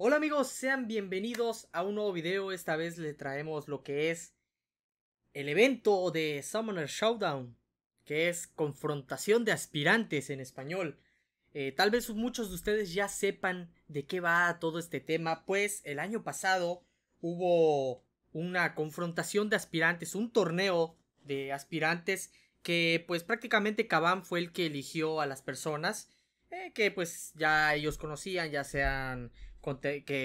Hola amigos, sean bienvenidos a un nuevo video. Esta vez le traemos lo que es el evento de Summoner Showdown, que es confrontación de aspirantes en español. Eh, tal vez muchos de ustedes ya sepan de qué va todo este tema, pues el año pasado hubo una confrontación de aspirantes, un torneo de aspirantes que pues prácticamente Caban fue el que eligió a las personas eh, que pues ya ellos conocían, ya sean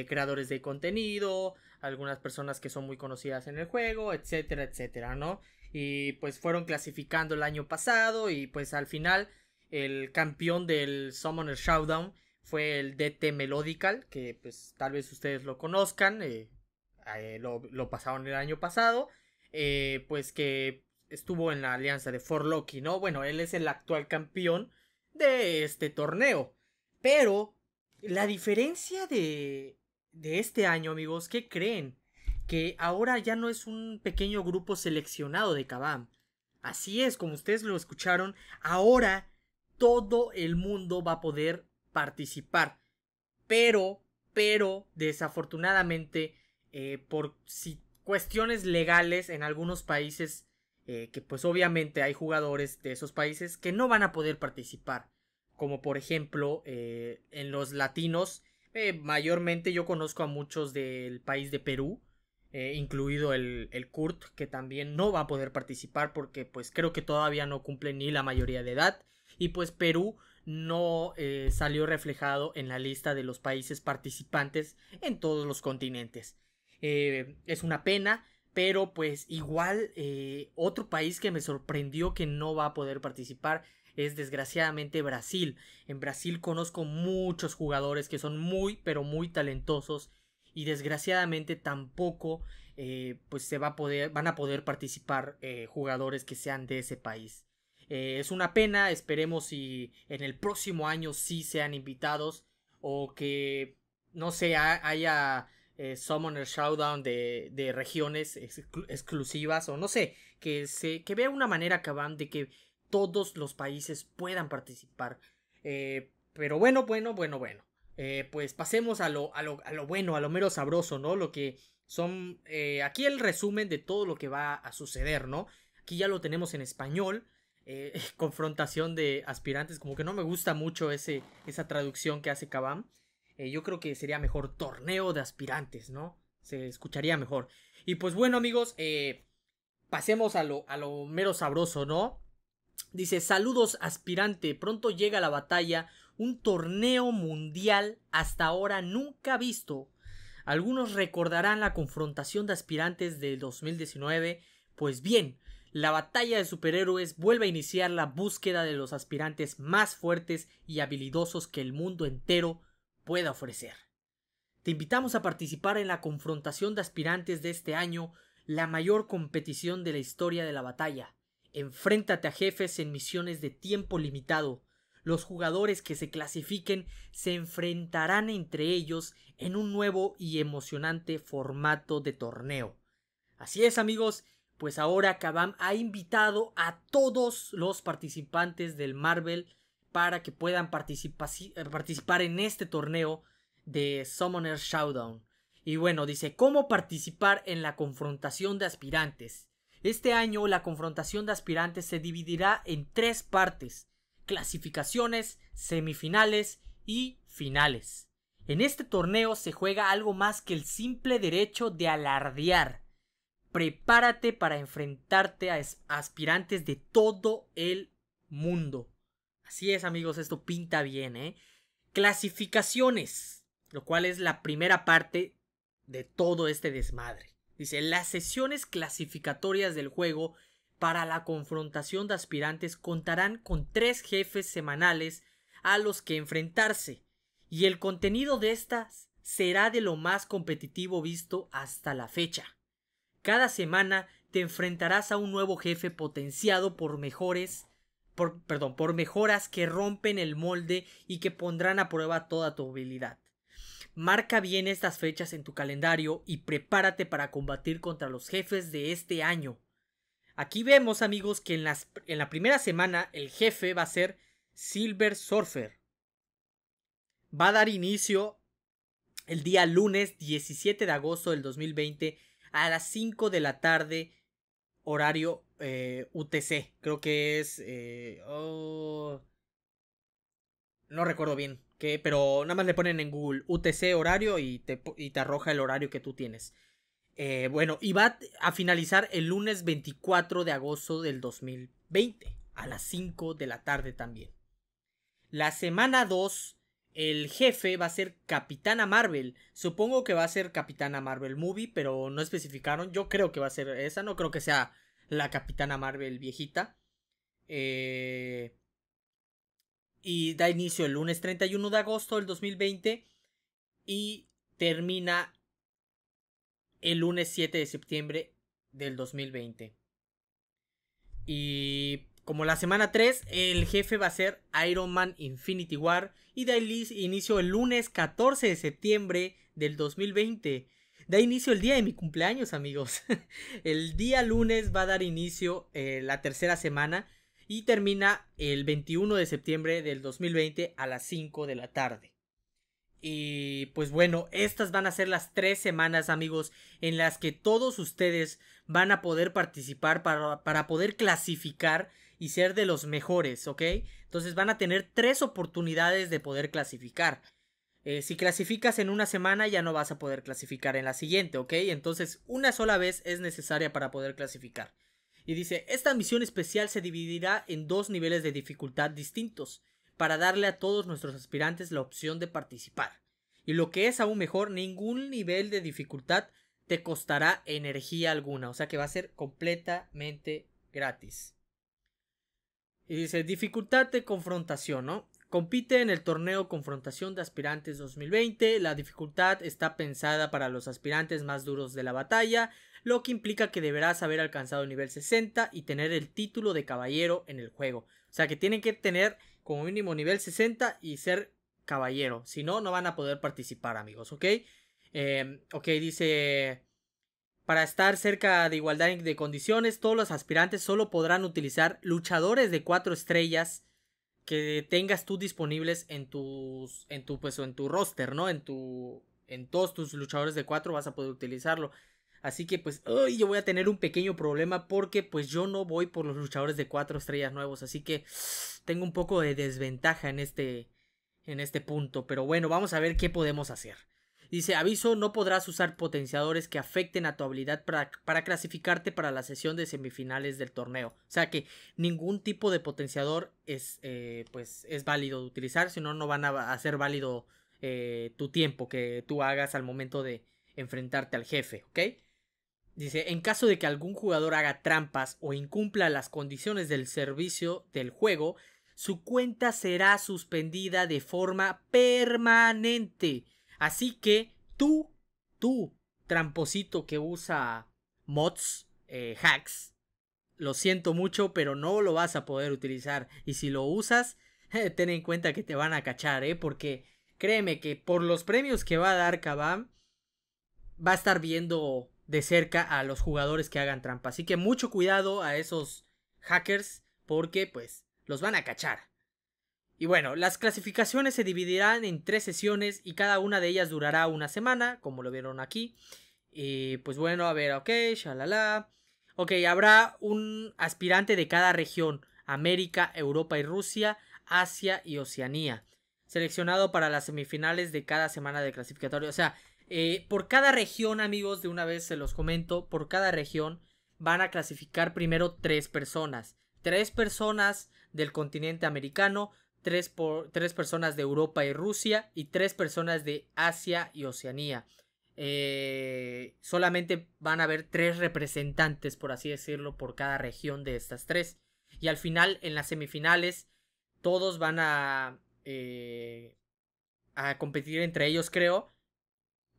creadores de contenido, algunas personas que son muy conocidas en el juego, etcétera, etcétera, ¿no? Y pues fueron clasificando el año pasado y pues al final el campeón del Summoner Showdown fue el DT Melodical, que pues tal vez ustedes lo conozcan, eh, eh, lo, pasaron el año pasado, eh, pues que estuvo en la alianza de Forloki, ¿no? Bueno, él es el actual campeón de este torneo, pero la diferencia de, de este año, amigos, ¿qué creen? Que ahora ya no es un pequeño grupo seleccionado de Kabam. Así es, como ustedes lo escucharon, ahora todo el mundo va a poder participar. Pero, pero, desafortunadamente, eh, por si cuestiones legales en algunos países, eh, que pues obviamente hay jugadores de esos países que no van a poder participar como por ejemplo eh, en los latinos, eh, mayormente yo conozco a muchos del país de Perú, eh, incluido el, Kurt, que también no va a poder participar porque pues creo que todavía no cumple ni la mayoría de edad. Y pues Perú no salió reflejado en la lista de los países participantes en todos los continentes. es una pena, pero pues igual otro país que me sorprendió que no va a poder participar es desgraciadamente Brasil. En Brasil conozco muchos jugadores que son muy, pero muy talentosos y desgraciadamente tampoco eh, pues se va a poder, van a poder participar eh, jugadores que sean de ese país. Eh, es una pena, esperemos si en el próximo año sí sean invitados o que no sé, haya Summoner Showdown de, regiones exclusivas o no sé, que, se, que vea una manera van de que todos los países puedan participar. Eh, pero bueno, bueno, bueno, bueno. Eh, pues pasemos a lo, lo, bueno, a lo mero sabroso, ¿no? Lo que son... Eh, aquí el resumen de todo lo que va a suceder, ¿no? Aquí ya lo tenemos en español. confrontación de aspirantes, como que no me gusta mucho ese, esa traducción que hace Kabam. yo creo que sería mejor torneo de aspirantes, ¿no? Se escucharía mejor. Y pues bueno amigos, pasemos a lo, a lo mero sabroso, ¿no? Dice, saludos aspirante, pronto llega la batalla, un torneo mundial hasta ahora nunca visto. Algunos recordarán la confrontación de aspirantes del 2019. Pues bien, la batalla de superhéroes vuelve a iniciar la búsqueda de los aspirantes más fuertes y habilidosos que el mundo entero pueda ofrecer. Te invitamos a participar en la confrontación de aspirantes de este año, la mayor competición de la historia de la batalla. Enfréntate a jefes en misiones de tiempo limitado. Los jugadores que se clasifiquen se enfrentarán entre ellos en un nuevo y emocionante formato de torneo. Así es amigos, pues ahora Kabam ha invitado a todos los participantes del Marvel para que puedan eh, participar en este torneo de Summoner Showdown. Y bueno, dice, ¿cómo participar en la confrontación de aspirantes? Este año la confrontación de aspirantes se dividirá en tres partes, clasificaciones, semifinales y finales. En este torneo se juega algo más que el simple derecho de alardear. Prepárate para enfrentarte a aspirantes de todo el mundo. Así es amigos, esto pinta bien, ¿eh? Clasificaciones, lo cual es la primera parte de todo este desmadre. Dice, las sesiones clasificatorias del juego para la confrontación de aspirantes contarán con tres jefes semanales a los que enfrentarse, y el contenido de estas será de lo más competitivo visto hasta la fecha. Cada semana te enfrentarás a un nuevo jefe potenciado por mejores perdón, por mejoras que rompen el molde y que pondrán a prueba toda tu habilidad. Marca bien estas fechas en tu calendario y prepárate para combatir contra los jefes de este año. Aquí vemos amigos que en, las, en la primera semana el jefe va a ser Silver Surfer. Va a dar inicio el día lunes 17 de agosto del 2020 a las 5 de la tarde horario eh, UTC. Creo que es... Eh, oh, no recuerdo bien qué, pero nada más le ponen en Google UTC horario y te, y te arroja el horario que tú tienes. Eh, bueno, y va a finalizar el lunes 24 de agosto del 2020, a las 5 de la tarde también. La semana 2, el jefe va a ser Capitana Marvel. Supongo que va a ser Capitana Marvel Movie, pero no especificaron. Yo creo que va a ser esa, no creo que sea la Capitana Marvel viejita. Eh, y da inicio el lunes 31 de agosto del 2020 y termina el lunes 7 de septiembre del 2020. Y como la semana 3, el jefe va a ser Iron Man Infinity War y da inicio el lunes 14 de septiembre del 2020. Da inicio el día de mi cumpleaños, amigos. el día lunes va a dar inicio eh, la tercera semana y termina el 21 de septiembre del 2020 a las 5 de la tarde. Y pues bueno, estas van a ser las tres semanas amigos en las que todos ustedes van a poder participar para, para poder clasificar y ser de los mejores, ¿ok? Entonces van a tener tres oportunidades de poder clasificar. Eh, si clasificas en una semana ya no vas a poder clasificar en la siguiente, ¿ok? Entonces una sola vez es necesaria para poder clasificar. Y dice, esta misión especial se dividirá en dos niveles de dificultad distintos, para darle a todos nuestros aspirantes la opción de participar. Y lo que es aún mejor, ningún nivel de dificultad te costará energía alguna, o sea que va a ser completamente gratis. Y dice, dificultad de confrontación, ¿no? Compite en el torneo Confrontación de Aspirantes 2020. La dificultad está pensada para los aspirantes más duros de la batalla, lo que implica que deberás haber alcanzado nivel 60 y tener el título de caballero en el juego. O sea que tienen que tener como mínimo nivel 60 y ser caballero. Si no, no van a poder participar, amigos, ¿ok? Em, ok, dice... Para estar cerca de igualdad de condiciones, todos los aspirantes solo podrán utilizar luchadores de 4 estrellas que tengas tú disponibles en tus en tu pues en tu roster, ¿no? En tu en todos tus luchadores de 4 vas a poder utilizarlo. Así que pues hoy yo voy a tener un pequeño problema porque pues yo no voy por los luchadores de cuatro estrellas nuevos. Así que tengo un poco de desventaja en este, en este punto. Pero bueno, vamos a ver qué podemos hacer. Dice, aviso, no podrás usar potenciadores que afecten a tu habilidad para, clasificarte para la sesión de semifinales del torneo. O sea que ningún tipo de potenciador es, eh, pues, es válido de utilizar, si no, no van a ser válido eh, tu tiempo que tú hagas al momento de enfrentarte al jefe, ¿ok? Dice, en caso de que algún jugador haga trampas o incumpla las condiciones del servicio del juego, su cuenta será suspendida de forma permanente. Así que tú, tú, tramposito que usa mods, eh, hacks, lo siento mucho, pero no lo vas a poder utilizar. Y si lo usas, ten en cuenta que te van a cachar, ¿eh? Porque créeme que por los premios que va a dar Kabam, va a estar viendo de cerca a los jugadores que hagan trampa. Así que mucho cuidado a esos hackers porque pues los van a cachar. Y bueno, las clasificaciones se dividirán en tres sesiones y cada una de ellas durará una semana, como lo vieron aquí. Y pues bueno, a ver, ok, shalala. Ok, habrá un aspirante de cada región, América, Europa y Rusia, Asia y Oceanía, seleccionado para las semifinales de cada semana de clasificatorio. O sea, eh, por cada región, amigos, de una vez se los comento, por cada región van a clasificar primero tres personas. Tres personas del continente americano, tres, por, tres personas de Europa y Rusia y tres personas de Asia y Oceanía. Eh, solamente van a haber tres representantes, por así decirlo, por cada región de estas tres. Y al final, en las semifinales, todos van a, eh, a competir entre ellos, creo.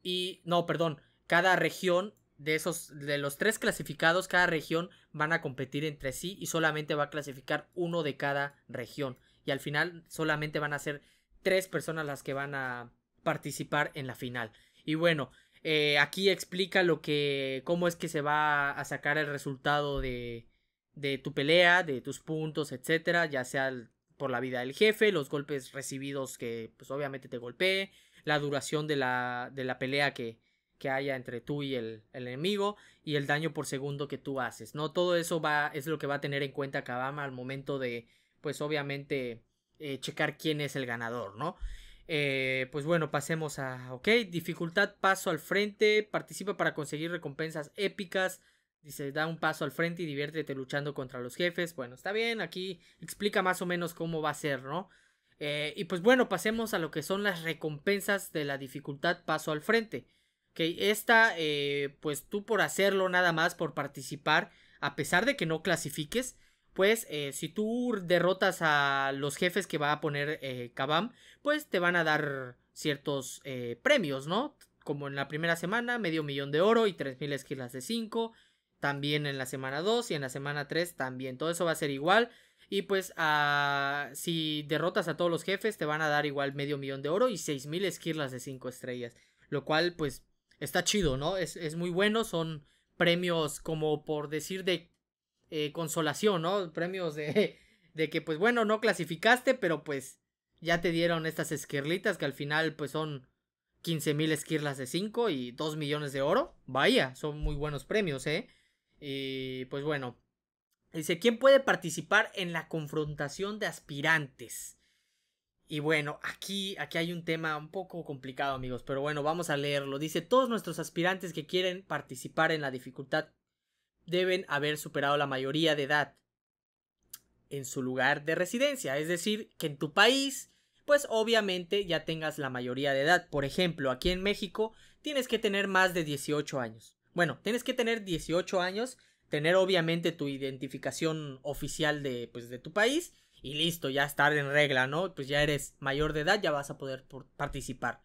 Y, no, perdón, cada región de esos, de los tres clasificados, cada región van a competir entre sí y solamente va a clasificar uno de cada región. Y al final solamente van a ser tres personas las que van a participar en la final. Y bueno, eh, aquí explica lo que, cómo es que se va a sacar el resultado de, de tu pelea, de tus puntos, etcétera, ya sea por la vida del jefe, los golpes recibidos que pues obviamente te golpee, la duración de la, pelea que, haya entre tú y el, enemigo y el daño por segundo que tú haces, ¿no? Todo eso va, es lo que va a tener en cuenta Kabama al momento de, pues obviamente, eh, checar quién es el ganador, ¿no? Eh, pues bueno, pasemos a, ok, dificultad, paso al frente, participa para conseguir recompensas épicas, dice, da un paso al frente y diviértete luchando contra los jefes, bueno, está bien, aquí explica más o menos cómo va a ser, ¿no? Eh, y pues bueno, pasemos a lo que son las recompensas de la dificultad paso al frente. Que esta, eh, pues tú por hacerlo nada más, por participar, a pesar de que no clasifiques, pues eh, si tú derrotas a los jefes que va a poner Kabam, pues te van a dar ciertos premios, ¿no? Como en la primera semana, medio millón de oro y 3.000 esquilas de 5. También en la semana 2 y en la semana 3 también. Todo eso va a ser igual. Y pues ah, si derrotas a todos los jefes te van a dar igual medio millón de oro y 6.000 esquirlas de 5 estrellas. Lo cual pues está chido, ¿no? Es, muy bueno, son premios como por decir de eh, consolación, ¿no? Premios de, de que pues bueno, no clasificaste, pero pues ya te dieron estas esquirlitas que al final pues son 15.000 esquirlas de 5 y 2 millones de oro. Vaya, son muy buenos premios, ¿eh? Y pues bueno, Dice, ¿quién puede participar en la confrontación de aspirantes? Y bueno, aquí, aquí hay un tema un poco complicado, amigos, pero bueno, vamos a leerlo. Dice, todos nuestros aspirantes que quieren participar en la dificultad deben haber superado la mayoría de edad en su lugar de residencia. Es decir, que en tu país, pues obviamente ya tengas la mayoría de edad. Por ejemplo, aquí en México tienes que tener más de 18 años. Bueno, tienes que tener 18 años tener obviamente tu identificación oficial de, pues, de tu país y listo, ya estar en regla, ¿no? Pues ya eres mayor de edad, ya vas a poder participar.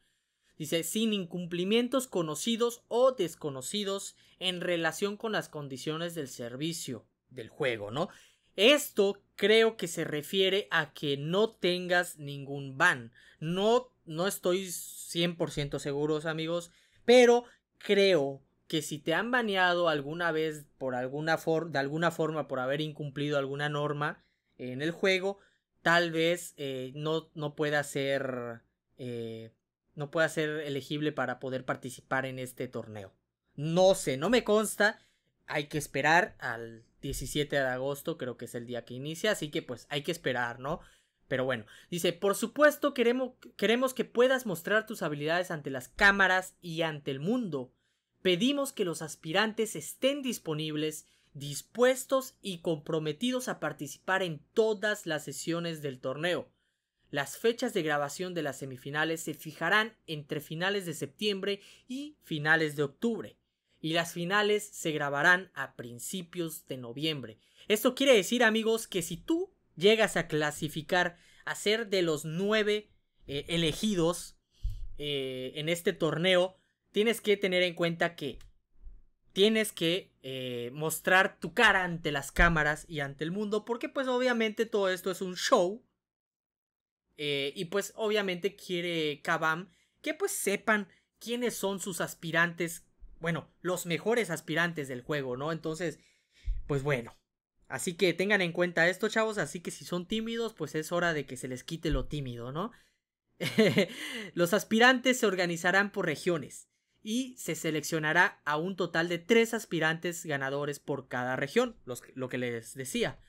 Dice, sin incumplimientos conocidos o desconocidos en relación con las condiciones del servicio del juego, ¿no? Esto creo que se refiere a que no tengas ningún ban. No, no estoy 100% seguros, amigos, pero creo que si te han baneado alguna vez por alguna de alguna forma por haber incumplido alguna norma en el juego, tal vez eh, no, no, pueda ser eh, no pueda ser elegible para poder participar en este torneo. No sé, no me consta. Hay que esperar al 17 de agosto, creo que es el día que inicia, así que pues hay que esperar, ¿no? Pero bueno, dice, por supuesto queremos, queremos que puedas mostrar tus habilidades ante las cámaras y ante el mundo. Pedimos que los aspirantes estén disponibles, dispuestos y comprometidos a participar en todas las sesiones del torneo. Las fechas de grabación de las semifinales se fijarán entre finales de septiembre y finales de octubre, y las finales se grabarán a principios de noviembre. Esto quiere decir, amigos, que si tú llegas a clasificar a ser de los nueve eh, elegidos eh, en este torneo, tienes que tener en cuenta que tienes que eh, mostrar tu cara ante las cámaras y ante el mundo, porque pues obviamente todo esto es un show. Eh, y pues obviamente quiere Kabam que pues sepan quiénes son sus aspirantes, bueno, los mejores aspirantes del juego, ¿no? Entonces, pues bueno. Así que tengan en cuenta esto, chavos. Así que si son tímidos, pues es hora de que se les quite lo tímido, ¿no? los aspirantes se organizarán por regiones y se seleccionará a un total de tres aspirantes ganadores por cada región, lo que les decía.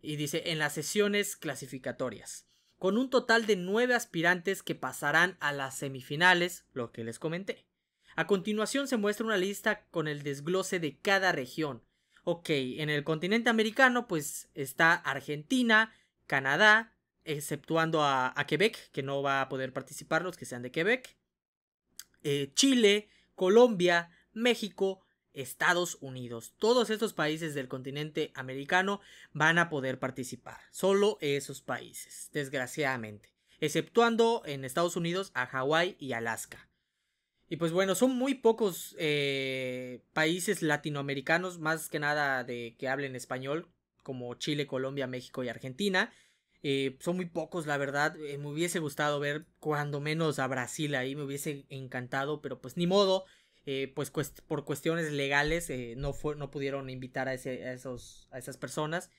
Y dice, en las sesiones clasificatorias, con un total de nueve aspirantes que pasarán a las semifinales, lo que les comenté. A continuación se muestra una lista con el desglose de cada región. Ok, en el continente americano pues está Argentina, Canadá, exceptuando a, Quebec, que no va a poder participar los que sean de Quebec, eh, Chile, Colombia, México, Estados Unidos. Todos estos países del continente americano van a poder participar. Solo esos países, desgraciadamente. Exceptuando en Estados Unidos a Hawái y Alaska. Y pues bueno, son muy pocos eh, países latinoamericanos, más que nada de que hablen español, como Chile, Colombia, México y Argentina. Eh, son muy pocos, la verdad. Eh, me hubiese gustado ver cuando menos a Brasil ahí, me hubiese encantado, pero pues ni modo. Eh, pues por cuestiones legales no, fue, no pudieron invitar a, esos, a esas personas.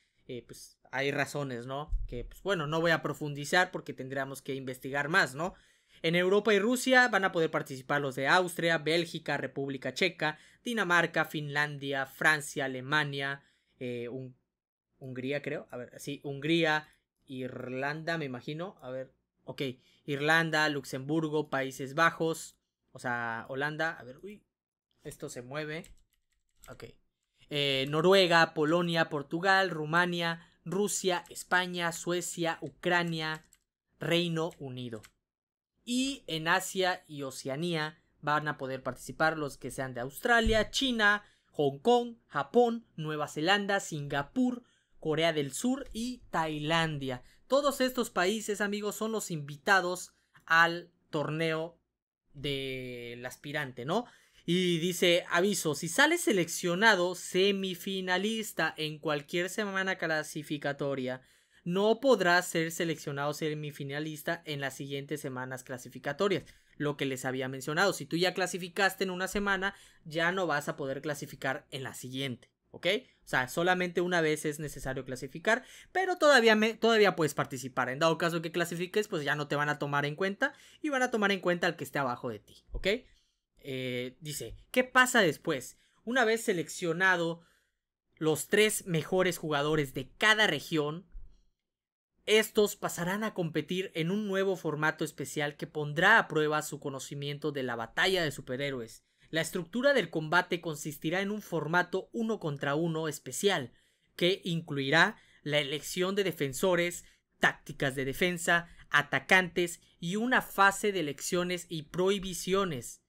pues hay razones, ¿no? Que pues bueno, no voy a profundizar porque tendríamos que investigar más, ¿no? En Europa y Rusia van a poder participar los de Austria, Bélgica, República Checa, Dinamarca, Finlandia, Francia, Alemania, Hungría creo, a ver, sí, Hungría, Irlanda, me imagino. A ver, ok. Irlanda, Luxemburgo, Países Bajos. O sea, Holanda. A ver, uy. Esto se mueve. Ok. Eh, Noruega, Polonia, Portugal, Rumania, Rusia, España, Suecia, Ucrania, Reino Unido. Y en Asia y Oceanía van a poder participar los que sean de Australia, China, Hong Kong, Japón, Nueva Zelanda, Singapur, Corea del Sur y Tailandia. Todos estos países, amigos, son los invitados al torneo del aspirante, ¿no? Y dice, aviso, si sales seleccionado semifinalista en cualquier semana clasificatoria, no podrás ser seleccionado semifinalista en las siguientes semanas clasificatorias. Lo que les había mencionado, si tú ya clasificaste en una semana, ya no vas a poder clasificar en la siguiente. ¿ok? O sea, solamente una vez es necesario clasificar, pero todavía, todavía puedes participar. En dado caso que clasifiques, pues ya no te van a tomar en cuenta y van a tomar en cuenta al que esté abajo de ti, ¿ok? Eh, dice, ¿qué pasa después? Una vez seleccionado los tres mejores jugadores de cada región, estos pasarán a competir en un nuevo formato especial que pondrá a prueba su conocimiento de la batalla de superhéroes la estructura del combate consistirá en un formato uno contra uno especial, que incluirá la elección de defensores, tácticas de defensa, atacantes y una fase de elecciones y prohibiciones.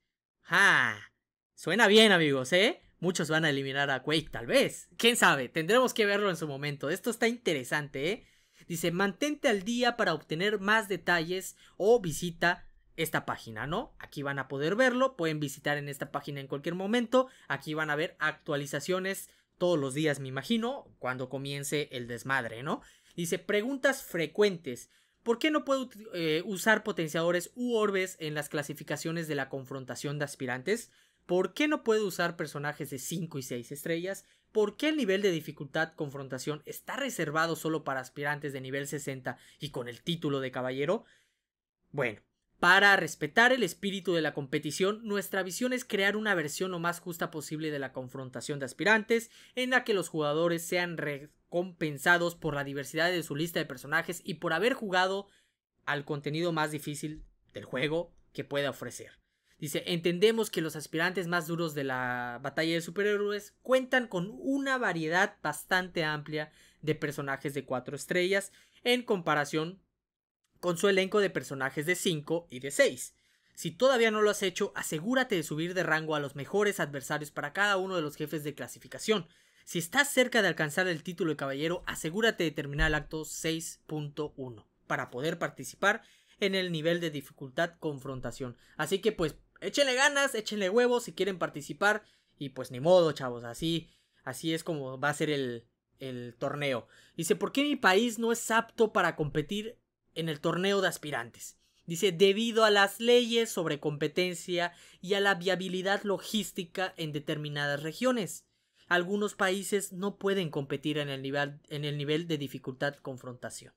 ¡Ja! Suena bien, amigos, ¿eh? Muchos van a eliminar a Quake, tal vez. ¿Quién sabe? Tendremos que verlo en su momento. Esto está interesante, ¿eh? Dice, mantente al día para obtener más detalles o visita esta página, ¿no? Aquí van a poder verlo, pueden visitar en esta página en cualquier momento, aquí van a ver actualizaciones todos los días, me imagino, cuando comience el desmadre, ¿no? Dice, preguntas frecuentes. ¿Por qué no puedo eh, usar potenciadores u orbes en las clasificaciones de la confrontación de aspirantes? ¿Por qué no puedo usar personajes de 5 y 6 estrellas? ¿Por qué el nivel de dificultad confrontación está reservado solo para aspirantes de nivel 60 y con el título de caballero? Bueno, para respetar el espíritu de la competición, nuestra visión es crear una versión lo más justa posible de la confrontación de aspirantes, en la que los jugadores sean recompensados por la diversidad de su lista de personajes y por haber jugado al contenido más difícil del juego que pueda ofrecer. Dice, entendemos que los aspirantes más duros de la batalla de superhéroes cuentan con una variedad bastante amplia de personajes de cuatro estrellas en comparación con su elenco de personajes de 5 y de 6. Si todavía no lo has hecho, asegúrate de subir de rango a los mejores adversarios para cada uno de los jefes de clasificación. Si estás cerca de alcanzar el título de caballero, asegúrate de terminar el acto 6.1 para poder participar en el nivel de dificultad confrontación. Así que pues échenle ganas, échenle huevos si quieren participar y pues ni modo, chavos, así así es como va a ser el el torneo. Dice, "¿Por qué mi país no es apto para competir en el torneo de aspirantes. Dice, debido a las leyes sobre competencia y a la viabilidad logística en determinadas regiones, algunos países no pueden competir en el nivel, en el nivel de dificultad confrontación.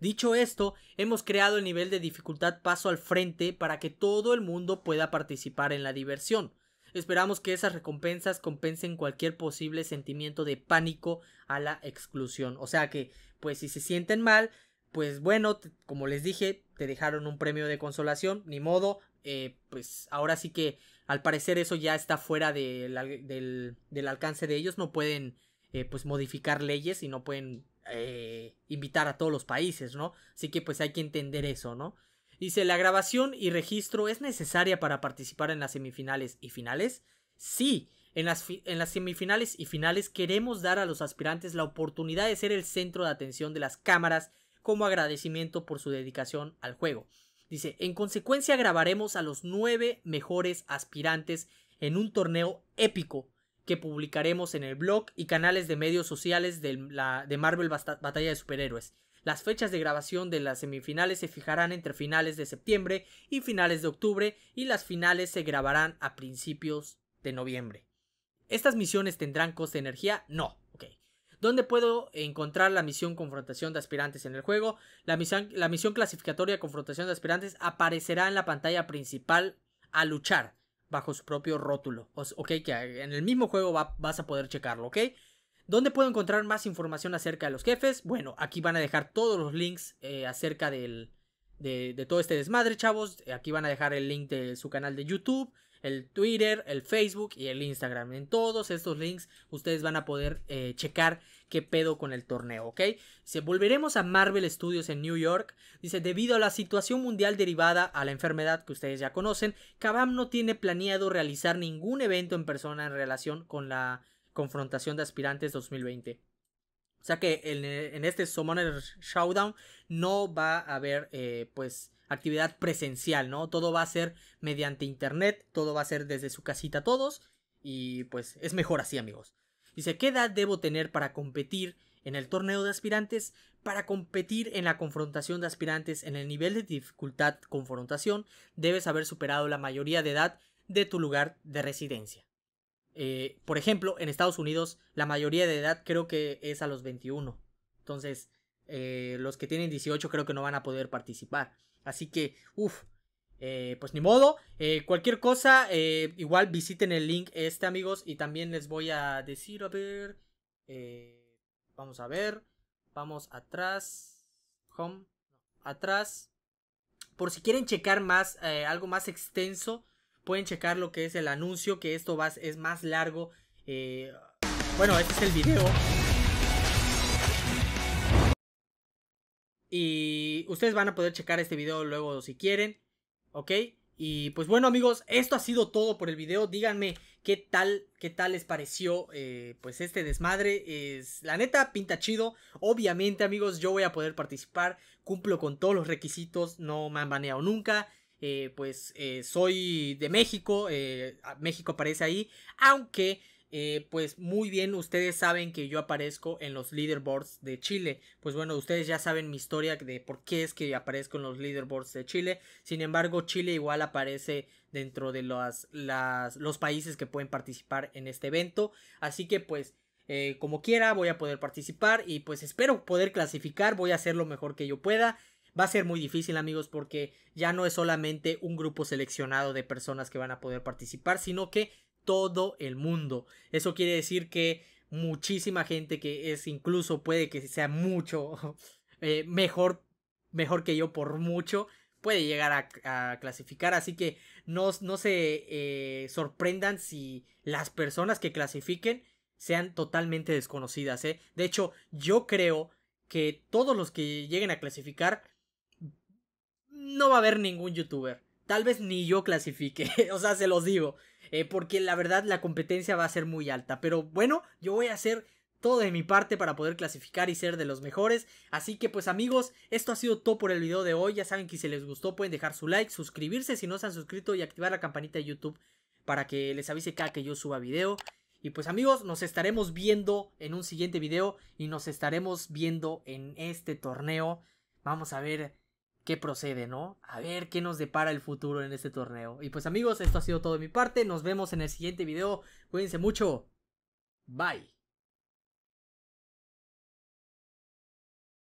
Dicho esto, hemos creado el nivel de dificultad paso al frente para que todo el mundo pueda participar en la diversión. Esperamos que esas recompensas compensen cualquier posible sentimiento de pánico a la exclusión. O sea que, pues si se sienten mal, pues bueno, como les dije, te dejaron un premio de consolación, ni modo, eh, pues ahora sí que al parecer eso ya está fuera del, alcance de ellos, no pueden eh, pues modificar leyes y no pueden eh, invitar a todos los países, ¿no? Así que pues hay que entender eso, ¿no? Dice, ¿la grabación y registro es necesaria para participar en las semifinales y finales? Sí, en las, en las semifinales y finales queremos dar a los aspirantes la oportunidad de ser el centro de atención de las cámaras como agradecimiento por su dedicación al juego. Dice, en consecuencia grabaremos a los nueve mejores aspirantes en un torneo épico que publicaremos en el blog y canales de medios sociales de, la, de Marvel Batalla de Superhéroes. Las fechas de grabación de las semifinales se fijarán entre finales de septiembre y finales de octubre y las finales se grabarán a principios de noviembre. ¿Estas misiones tendrán coste de energía? No, ok. ¿Dónde puedo encontrar la misión confrontación de aspirantes en el juego? La misión, la misión clasificatoria confrontación de aspirantes aparecerá en la pantalla principal a luchar bajo su propio rótulo. Ok, que en el mismo juego vas a poder checarlo, ¿ok? ¿Dónde puedo encontrar más información acerca de los jefes? Bueno, aquí van a dejar todos los links eh, acerca del, de, de, todo este desmadre, chavos. Aquí van a dejar el link de su canal de YouTube, el Twitter, el Facebook y el Instagram. En todos estos links ustedes van a poder eh, checar qué pedo con el torneo, ¿ok? Dice, volveremos a Marvel Studios en New York. Dice, debido a la situación mundial derivada a la enfermedad que ustedes ya conocen, Kabam no tiene planeado realizar ningún evento en persona en relación con la confrontación de aspirantes 2020. O sea que eh, en, este Summoner Showdown no va a haber eh, pues actividad presencial, ¿no? Todo va a ser mediante internet, todo va a ser desde su casita todos y pues es mejor así amigos. Dice, ¿qué edad debo tener para competir en el torneo de aspirantes? Para competir en la confrontación de aspirantes en el nivel de dificultad confrontación debes haber superado la mayoría de edad de tu lugar de residencia. Eh, por ejemplo, en Estados Unidos la mayoría de edad creo que es a los 21. Entonces, eh, los que tienen 18 creo que no van a poder participar. Así que, uff, eh, pues ni modo. cualquier cosa, igual visiten el link este amigos y también les voy a decir, a ver, vamos a ver, vamos atrás, home, atrás. Por si quieren checar más, algo más extenso pueden checar lo que es el anuncio, que esto es más largo. Eh, bueno, este es el video. Y ustedes van a poder checar este video luego si quieren. ¿Ok? Y pues bueno amigos, esto ha sido todo por el video. Díganme qué tal, qué tal les pareció eh, pues este desmadre. Es, la neta pinta chido. Obviamente amigos, yo voy a poder participar. Cumplo con todos los requisitos. No me han baneado nunca. Eh, pues eh, soy de México, eh, México aparece ahí, aunque pues muy bien ustedes saben que yo aparezco en los leaderboards de Chile, pues bueno, ustedes ya saben mi historia de por qué es que aparezco en los leaderboards de Chile, sin embargo Chile igual aparece dentro de las, las, los países que pueden participar en este evento, así que pues... como quiera voy a poder participar y pues espero poder clasificar, voy a hacer lo mejor que yo pueda Va a ser muy difícil amigos porque ya no es solamente un grupo seleccionado de personas que van a poder participar, sino que todo el mundo. Eso quiere decir que muchísima gente que es incluso puede que sea mucho eh, mejor, mejor que yo por mucho, puede llegar a, clasificar. Así que no, no se eh, sorprendan si las personas que clasifiquen sean totalmente desconocidas. ¿eh? De hecho, yo creo que todos los que lleguen a clasificar no va a haber ningún youtuber. Tal vez ni yo clasifique, o sea, se los digo. Eh, porque la verdad la competencia va a ser muy alta. Pero bueno, yo voy a hacer todo de mi parte para poder clasificar y ser de los mejores. Así que pues amigos, esto ha sido todo por el video de hoy. Ya saben que si les gustó pueden dejar su like, suscribirse si no se han suscrito y activar la campanita de YouTube para que les avise cada que yo suba video. Y pues amigos, nos estaremos viendo en un siguiente video y nos estaremos viendo en este torneo. Vamos a ver qué procede, ¿no? A ver qué nos depara el futuro en este torneo. Y pues amigos, esto ha sido todo de mi parte. Nos vemos en el siguiente video. Cuídense mucho. Bye.